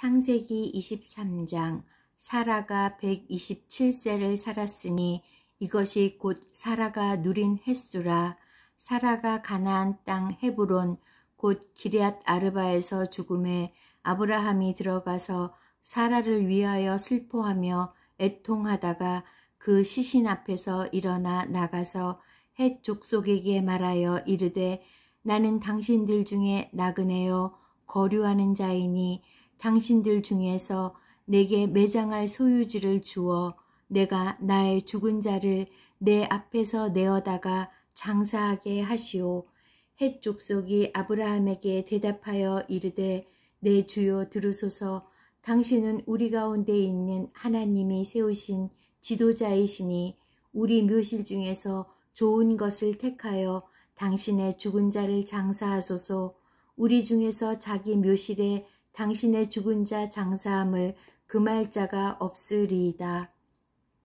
창세기 23장 사라가 127세를 살았으니 이것이 곧 사라가 누린 횟수라 사라가 가나안 땅 헤브론 곧 기리앗 아르바에서 죽음에 아브라함이 들어가서 사라를 위하여 슬퍼하며 애통하다가 그 시신 앞에서 일어나 나가서 헷 족속에게 말하여 이르되 나는 당신들 중에 나그네요 거류하는 자이니 당신들 중에서 내게 매장할 소유지를 주어 내가 나의 죽은 자를 내 앞에서 내어다가 장사하게 하시오. 햇 족속이 아브라함에게 대답하여 이르되 내 주여 들으소서 당신은 우리 가운데 있는 하나님이 세우신 지도자이시니 우리 묘실 중에서 좋은 것을 택하여 당신의 죽은 자를 장사하소서 우리 중에서 자기 묘실에 당신의 죽은 자 장사함을 금할 자가 없으리이다.